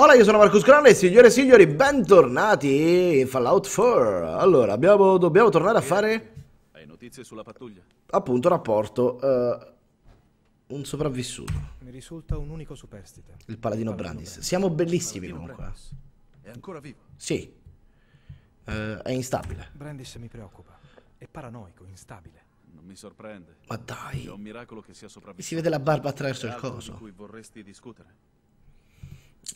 Hola, io sono Marcus Grande, signore e signori, bentornati in Fallout 4. Allora, abbiamo, dobbiamo tornare a fare... Hai notizie sulla pattuglia? Appunto, rapporto. Uh, un sopravvissuto. Mi risulta un unico superstite. Il paladino, Brandis. Siamo bellissimi comunque. Brandis. Eh. È ancora vivo? Sì. Uh, è instabile. Brandis mi preoccupa. È paranoico, instabile. Non mi sorprende. Ma dai. È un miracolo che sia sopravvissuto. Si vede la barba attraverso il coso. Di cui vorresti discutere?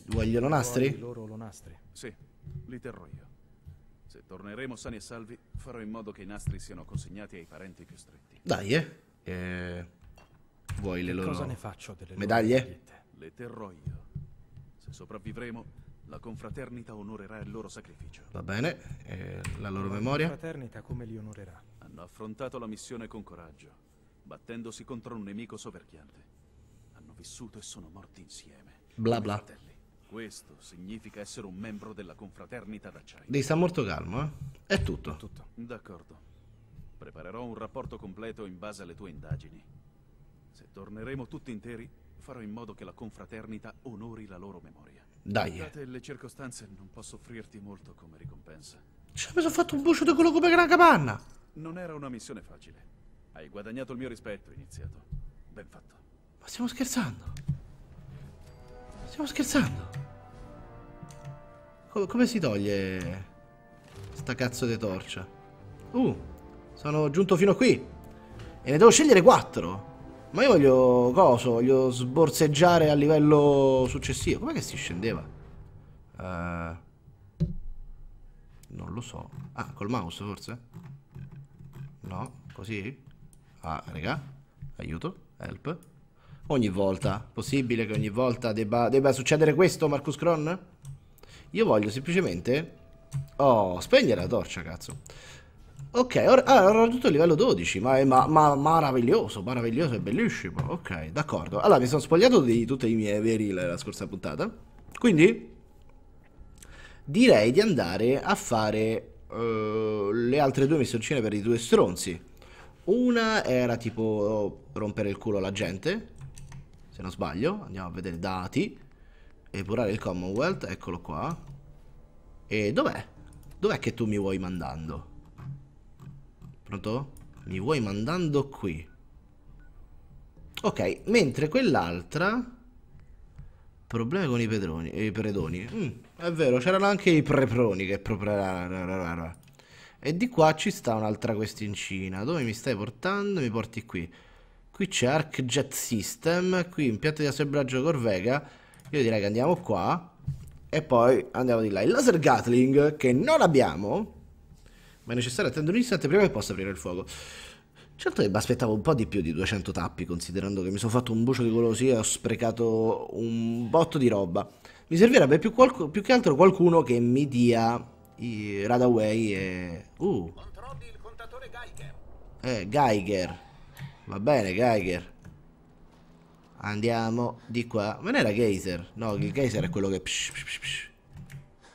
Voglio lonastri? Loro lonastri. Sì, li terrò io. Se torneremo sani e salvi, farò in modo che i nastri siano consegnati ai parenti più stretti. Dai, eh. eh vuoi le loro Cosa ne faccio delle medaglie? le terrò io. Se sopravvivremo, la confraternita onorerà il loro sacrificio. Va bene, eh, la loro la memoria? La confraternita come li onorerà? Hanno affrontato la missione con coraggio, battendosi contro un nemico soverchiante. Hanno vissuto e sono morti insieme. Bla bla. Fratelli. Questo significa essere un membro della confraternita d'acciaio. Devi stare molto calmo, eh? È tutto. Tutto. D'accordo. Preparerò un rapporto completo in base alle tue indagini. Se torneremo tutti interi, farò in modo che la confraternita onori la loro memoria. Dai. Date le circostanze, non posso offrirti molto come ricompensa. Cioè, mi sono fatto un bucio di quello come una capanna. Non era una missione facile. Hai guadagnato il mio rispetto, iniziato. Ben fatto. Ma stiamo scherzando? Stiamo scherzando. Co come si toglie sta cazzo di torcia? Uh, sono giunto fino a qui. E ne devo scegliere quattro. Ma io voglio... coso? Voglio sborseggiare a livello successivo. Com'è che si scendeva? Uh, non lo so. Ah, col mouse forse? No, così? Ah, raga. Aiuto. Help ogni volta. Possibile che ogni volta debba, debba succedere questo, Marcus Cron? Io voglio semplicemente... Oh, spegnere la torcia, cazzo. Ok, ah, ora ah, ho raggiunto il livello 12, ma è ma, ma, maraviglioso, maraviglioso, è bellissimo. Ok, d'accordo. Allora, mi sono spogliato di tutti i miei veri la scorsa puntata. Quindi, direi di andare a fare uh, le altre due missioncine per i due stronzi. Una era tipo rompere il culo alla gente, se non sbaglio, andiamo a vedere dati, epurare il Commonwealth, eccolo qua, e dov'è? Dov'è che tu mi vuoi mandando? Pronto? Mi vuoi mandando qui. Ok, mentre quell'altra... Problema con i pedroni, i predoni. Mm, è vero, c'erano anche i preproni che... E di qua ci sta un'altra questioncina. Dove mi stai portando? Mi porti qui. Qui c'è Arc Jet System, qui impianto di assemblaggio Corvega. Io direi che andiamo qua e poi andiamo di là. Il laser Gatling che non abbiamo, ma è necessario attendere un istante prima che possa aprire il fuoco. Certo che mi aspettavo un po' di più di 200 tappi, considerando che mi sono fatto un bucio di golosie e ho sprecato un botto di roba. Mi servirebbe più, più che altro qualcuno che mi dia i Radaway e... Uh. Eh, Geiger. Va bene, Geiger. Andiamo di qua. Ma non era Geyser? No, il Geyser è quello che... Psh, psh, psh.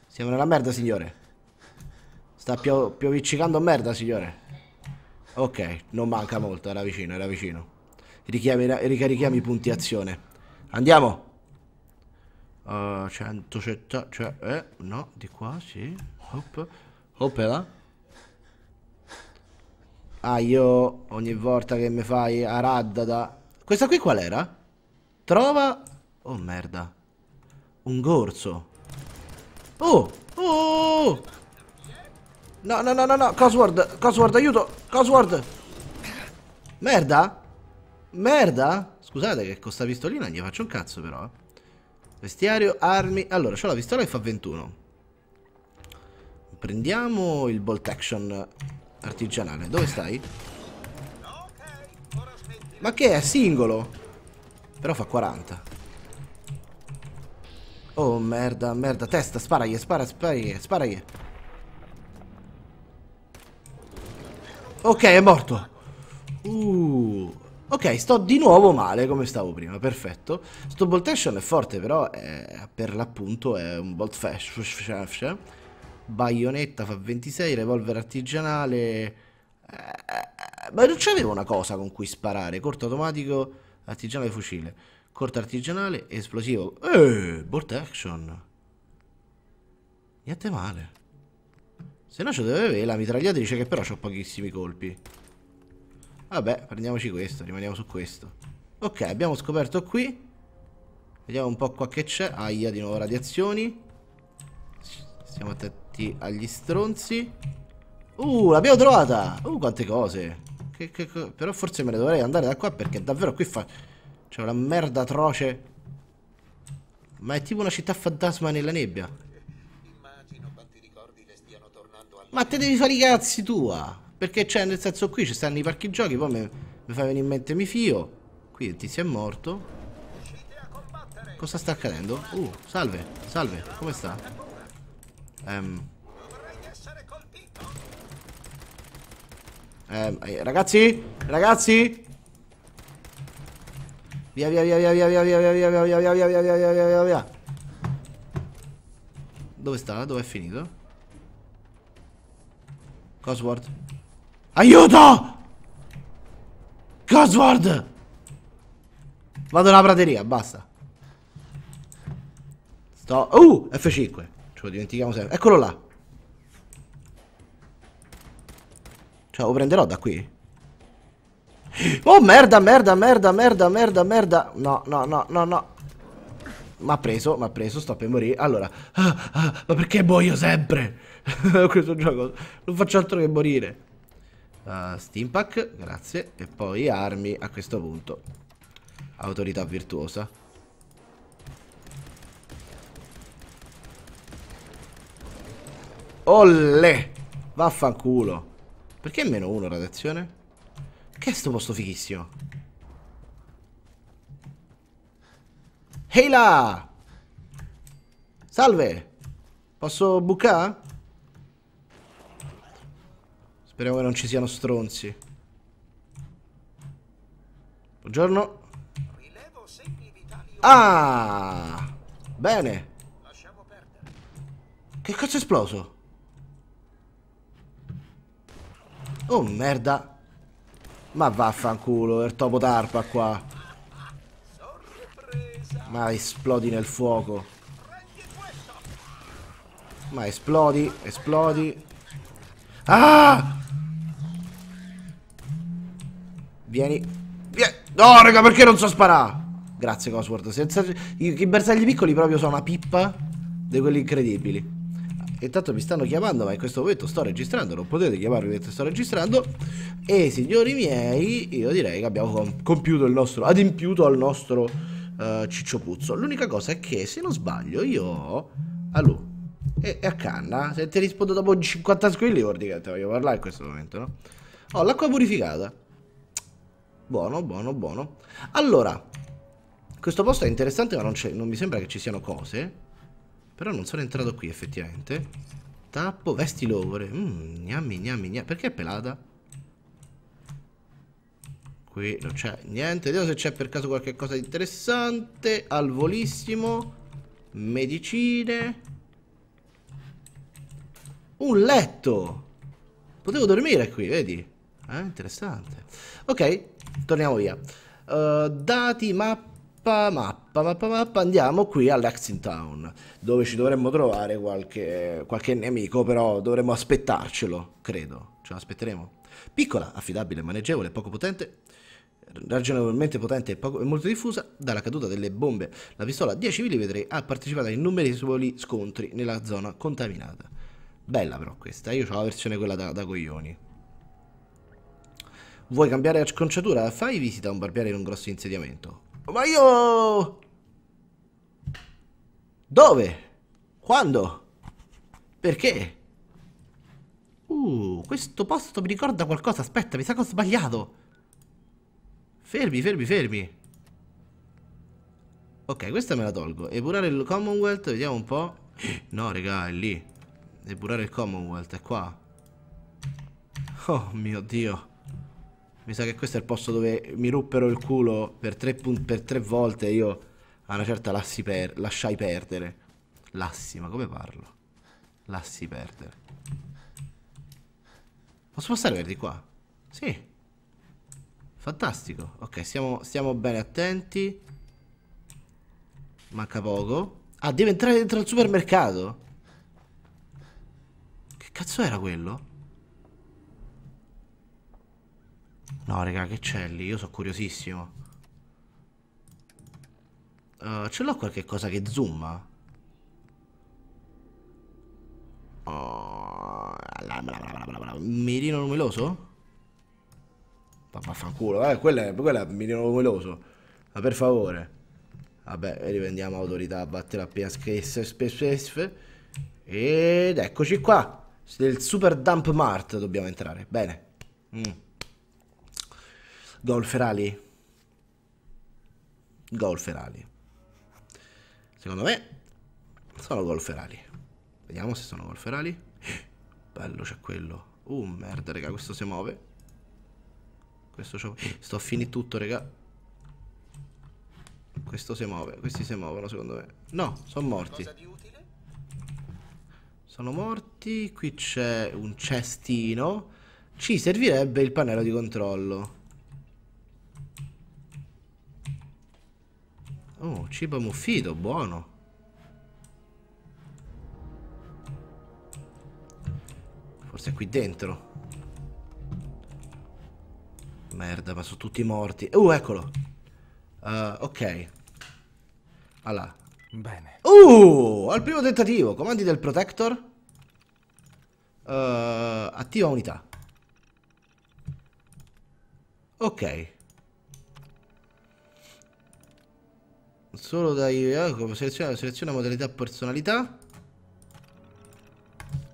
Siamo nella merda, signore. Sta pio pioviccicando merda, signore. Ok, non manca molto, era vicino, era vicino. Richiami, ricarichiamo i punti azione. Andiamo. Uh, eh, 100, cioè, eh, no, di qua, sì. Hop, hop, là. Eh, Ah, io ogni volta che mi fai a araddada... Questa qui qual era? Trova... Oh, merda. Un gorso. Oh! Oh! No, no, no, no, no. Cosword, Cosword, aiuto! Cosword! Merda? Merda? Scusate che con questa pistolina gli faccio un cazzo, però. Eh. Vestiario, armi... Allora, c'ho la pistola che fa 21. Prendiamo il bolt action artigianale. Dove stai? Ma che è? Singolo? Però fa 40. Oh merda, merda. Testa, sparagli, spara, sparagli, sparagli. Ok, è morto. Uh. Ok, sto di nuovo male come stavo prima, perfetto. Sto bolt action è forte, però è, eh, per l'appunto è un bolt flash baionetta fa 26, revolver artigianale. Eh, ma non c'avevo una cosa con cui sparare. Corto automatico, artigianale fucile. Corto artigianale, esplosivo. Eh, bolt action. Niente male. Se no ci deve avere la mitragliatrice che però ho pochissimi colpi. Vabbè, prendiamoci questo, rimaniamo su questo. Ok, abbiamo scoperto qui. Vediamo un po' qua che c'è. Aia, di nuovo radiazioni. Stiamo attenti davanti agli stronzi. Uh, l'abbiamo trovata! Uh, quante cose! Che, che, che... Però forse me ne dovrei andare da qua perché davvero qui fa... C'è una merda atroce. Ma è tipo una città fantasma nella nebbia. Ma te devi fare i cazzi tua! Perché c'è nel senso qui ci stanno i parchi giochi, poi mi, mi fa venire in mente mi fio. Qui ti si è morto. Cosa sta accadendo? Uh, salve, salve, come sta? Um. Um, eh, ragazzi, ragazzi. Via, via, via, via, via, via, via, via, via, via, via, via, via, via, via, via, via, via. Dove sta? Dove è finito? Cosworth. Aiuto! Cosworth! Vado alla prateria, basta. Sto... Uh, F5. Ce lo dimentichiamo sempre. Eccolo là. Cioè, lo prenderò da qui? Oh, merda, merda, merda, merda, merda, merda. No, no, no, no, no. ha preso, ha preso, sto per morire. Allora, ah, ah, ma perché muoio sempre? Questo gioco non faccio altro che morire. Uh, steampack, grazie. E poi armi a questo punto. Autorità virtuosa. Olle! Vaffanculo. Perché meno uno, radiazione? Che è sto posto fighissimo? Ehi Salve! Posso bucare? Speriamo che non ci siano stronzi. Buongiorno. Ah! Bene. Che cazzo è esploso? Oh merda Ma vaffanculo il topo tarpa qua Ma esplodi nel fuoco Ma esplodi Esplodi Ah Vieni Vieni No raga perché non so sparare Grazie Cosworth Senza... I bersagli piccoli proprio sono una pippa Di quelli incredibili e tanto mi stanno chiamando, ma in questo momento sto registrando, non potete chiamarmi mentre sto registrando. E signori miei, io direi che abbiamo compiuto il nostro, adempiuto al nostro uh, puzzo. L'unica cosa è che, se non sbaglio, io ho... è, e, a canna. Se ti rispondo dopo 50 squilli vuol dire che te voglio parlare in questo momento, no? Ho oh, l'acqua purificata. Buono, buono, buono. Allora, questo posto è interessante ma non, non mi sembra che ci siano cose. Però non sono entrato qui effettivamente Tappo, vesti lovore Mmm, gnammi, gnammi, gnammi Perché è pelata? Qui non c'è niente Vediamo se c'è per caso qualche cosa di interessante Al volissimo Medicine Un letto Potevo dormire qui, vedi? Eh, interessante Ok, torniamo via uh, Dati, mappe mappa, mappa, mappa, andiamo qui a Lexington, dove ci dovremmo trovare qualche, qualche nemico, però dovremmo aspettarcelo, credo. Ce l'aspetteremo. Piccola, affidabile, maneggevole, poco potente, ragionevolmente potente e, poco, e, molto diffusa, dalla caduta delle bombe la pistola 10 mm ha partecipato a innumerevoli scontri nella zona contaminata. Bella però questa, io ho la versione quella da, da coglioni. Vuoi cambiare acconciatura? Fai visita a un barbiere in un grosso insediamento. Ma io... Dove? Quando? Perché? Uh, questo posto mi ricorda qualcosa. Aspetta, mi sa che ho sbagliato. Fermi, fermi, fermi. Ok, questa me la tolgo. Epurare il Commonwealth, vediamo un po'. No, regà, è lì. Epurare il Commonwealth, è qua. Oh mio Dio mi sa che questo è il posto dove mi ruppero il culo per tre, per tre volte io a una certa lassi per lasciai perdere. Lassi, ma come parlo? Lassi perdere. Posso passare per di qua? Sì. Fantastico. Ok, stiamo, stiamo bene attenti. Manca poco. Ah, deve entrare dentro al supermercato. Che cazzo era quello? No, raga, che c'è lì? Io sono curiosissimo. Uh, ce l'ho qualche cosa che zoom? Oh, mirino numeroso? Ma vaffanculo, eh, quello è, quello è mirino lumiloso. Ma per favore. Vabbè, riprendiamo autorità, battela appena scrisse, ed eccoci qua. Del Super Dump Mart dobbiamo entrare. Bene. Mm. Gol Ferali. Gol Ferali. Secondo me sono gol Ferali. Vediamo se sono gol Ferali. Eh, bello c'è quello. Uh, merda, raga, questo si muove. Questo c'ho... Sto a finire tutto, raga. Questo si muove. Questi si muovono, secondo me. No, sono morti. Sono morti. Qui c'è un cestino. Ci servirebbe il pannello di controllo. Oh, cibo muffito, buono. Forse è qui dentro. Merda, ma sono tutti morti. Oh, uh, eccolo. Uh, ok. Allora. Bene. Uh, al primo tentativo. Comandi del Protector. Uh, attiva unità. Ok. Solo dai... Eh, seleziona, seleziona modalità personalità.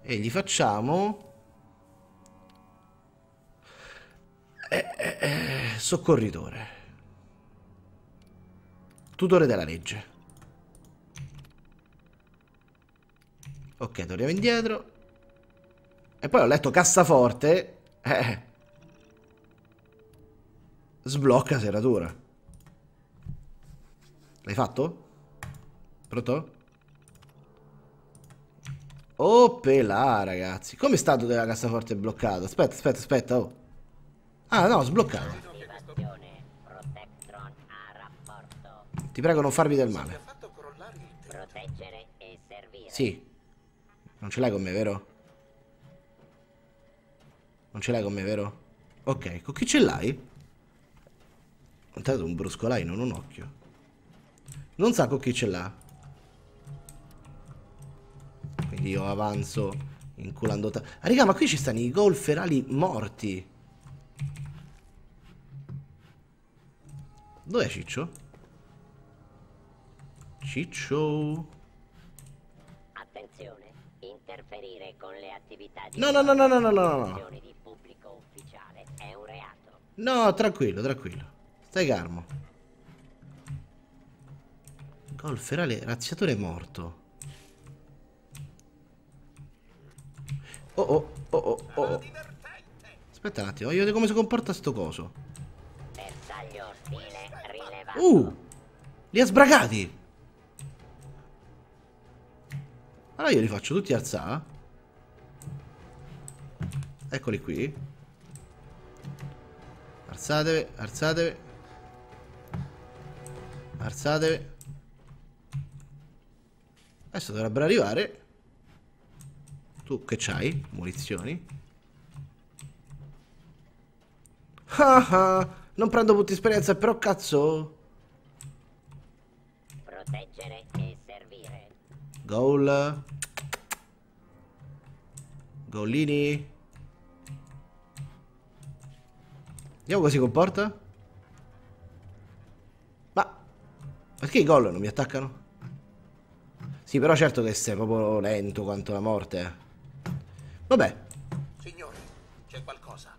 E gli facciamo... Eh, eh, eh, soccorritore. Tutore della legge. Ok, torniamo indietro. E poi ho letto cassaforte. Eh. Sblocca serratura. L'hai fatto? Pronto? Oh pelà ragazzi Come è stato che la cassaforte è bloccata? Aspetta aspetta aspetta oh. Ah no sbloccato Ti prego non farmi del male Sì Non ce l'hai con me vero? Non ce l'hai con me vero? Ok con chi ce l'hai? Ho dato un bruscolaino non un occhio non sa con chi ce l'ha. Quindi io avanzo inculando... Ah, raga, ma qui ci stanno i gol ferali morti. Dov'è Ciccio? Ciccio... Attenzione, interferire con le attività di... No, no, no, no, no, no, no, no. Di pubblico ufficiale è un reato. No, tranquillo, tranquillo. Stai calmo. Oh, il ferale razziatore è morto. Oh oh oh oh oh. Aspetta un attimo, voglio vedere come si comporta sto coso. Uh! Li ha sbragati! Allora io li faccio tutti alzare. Eccoli qui. Alzatevi, alzatevi. Alzatevi. Adesso dovrebbero arrivare. Tu che c'hai? Munizioni. Ah ah, non prendo punti esperienza, però cazzo. Proteggere e servire. Goal. Gollini. Vediamo come si comporta. Ma perché i gol non mi attaccano? Sì, però certo che sei proprio lento quanto la morte. Eh. Vabbè. Signori, c'è qualcosa.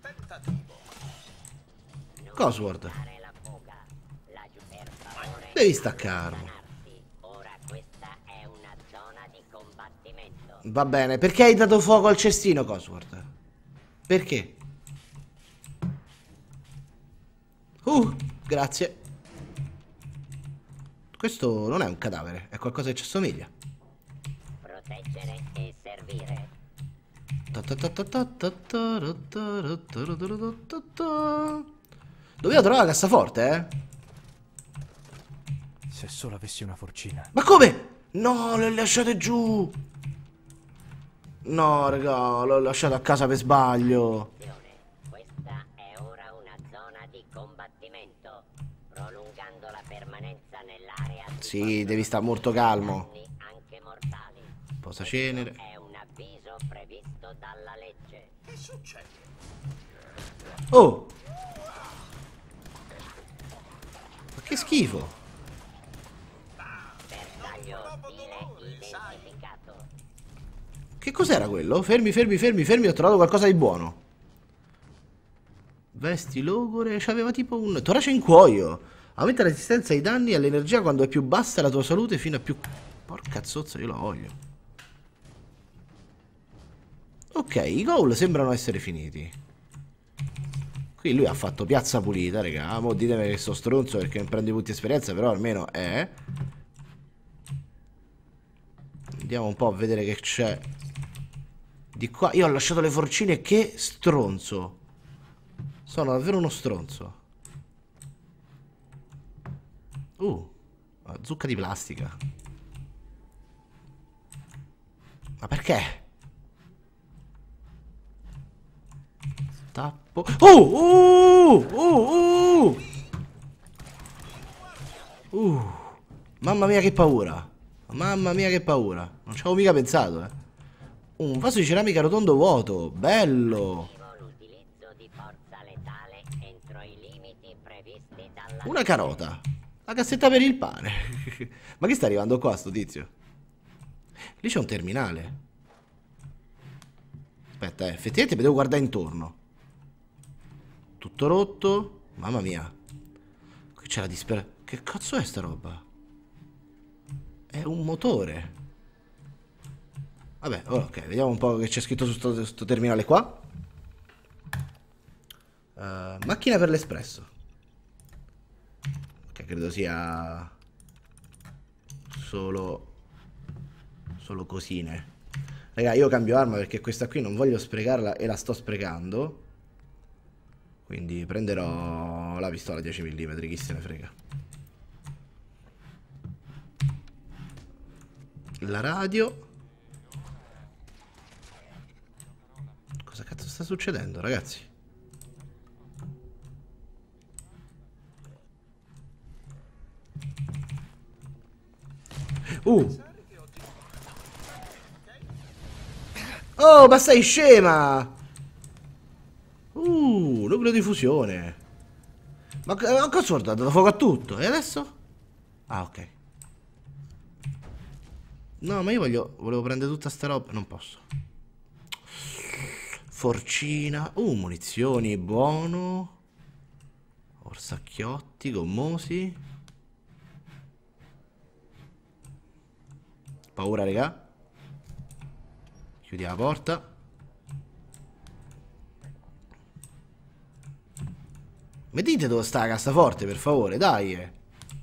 Bel tentativo. Cosworth. Devi staccarlo. Va bene, perché hai dato fuoco al cestino, Cosworth? Perché? Uh, grazie. Questo non è un cadavere, è qualcosa che ci assomiglia. Proteggere e servire. Dovevo trovare la cassaforte, eh? Se solo avessi una forcina. Ma come? No, le lasciate giù. No, raga, l'ho lasciato a casa per sbaglio. Sì, devi stare molto calmo. Posa cenere. Oh! Ma che schifo! Che cos'era quello? Fermi, fermi, fermi, fermi, ho trovato qualcosa di buono. Vesti logore, c'aveva tipo un torace in cuoio. Aumenta la resistenza ai danni e all'energia quando è più bassa la tua salute fino a più... Porca zozza, io la voglio. Ok, i goal sembrano essere finiti. Qui lui ha fatto piazza pulita, raga. Ah, mo ditemi che sto stronzo perché non prendo i punti esperienza, però almeno è... Andiamo un po' a vedere che c'è di qua. Io ho lasciato le forcine, che stronzo. Sono davvero uno stronzo. Uh, zucca di plastica. Ma perché? Tappo. Oh, uh, uh, oh. Uh, mamma mia che paura. Mamma mia che paura. Non ci avevo mica pensato, eh. Un vaso di ceramica rotondo vuoto. Bello. Una carota. La cassetta per il pane. Ma che sta arrivando qua sto tizio? Lì c'è un terminale. Aspetta, eh. effettivamente mi devo guardare intorno. Tutto rotto. Mamma mia. Qui c'è la dispera... Che cazzo è sta roba? È un motore. Vabbè, ora ok, vediamo un po' che c'è scritto su questo terminale qua. Uh, macchina per l'espresso credo sia solo solo cosine raga io cambio arma perché questa qui non voglio sprecarla e la sto sprecando quindi prenderò la pistola 10 mm chi se ne frega la radio cosa cazzo sta succedendo ragazzi Uh. Oh, ma sei scema! Uh, nucleo di fusione. Ma, cosa ho dato fuoco a tutto? E adesso? Ah, ok. No, ma io voglio... Volevo prendere tutta sta roba. Non posso. Forcina. Uh, munizioni, buono. Orsacchiotti, gommosi. paura, raga. Chiudiamo la porta. Mi dove sta la cassaforte, per favore, dai.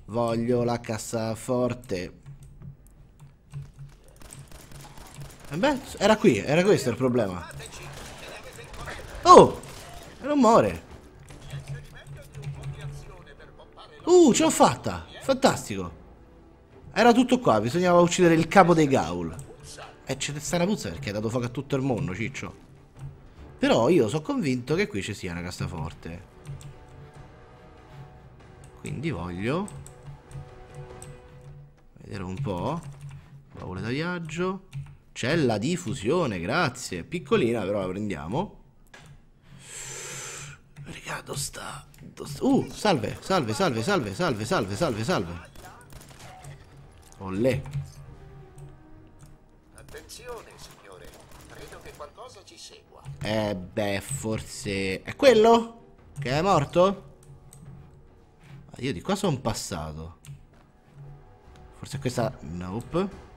Voglio la cassaforte. E beh, era qui, era questo il problema. Oh! E Non muore. Uh, ce l'ho fatta! Fantastico! Era tutto qua, bisognava uccidere il capo dei Gaul. E eh, c'è sta puzza perché ha dato fuoco a tutto il mondo, ciccio. Però io sono convinto che qui ci sia una castaforte. Quindi voglio... Vedere un po'. Baule da viaggio. C'è la diffusione, grazie. Piccolina, però la prendiamo. dove sta... Uh, salve, salve, salve, salve, salve, salve, salve, salve. Olle. Attenzione, signore. Credo che qualcosa ci segua. Eh beh, forse... È quello? Che è morto? Ma ah, io di qua sono passato. Forse questa... Nope.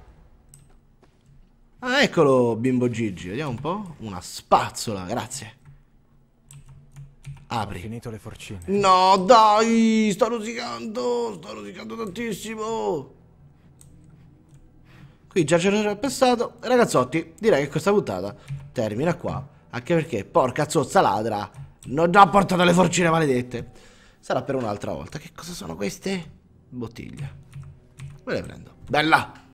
Ah, eccolo, bimbo Gigi. Vediamo un po'. Una spazzola, grazie. Apri. Ho finito le forcine. No, dai, sto rosicando, sto rosicando tantissimo. Qui già c'era il passato. Ragazzotti, direi che questa puntata termina qua. Anche perché, porca zozza ladra, non ho portato le forcine maledette. Sarà per un'altra volta. Che cosa sono queste? Bottiglia. Me le prendo. Bella!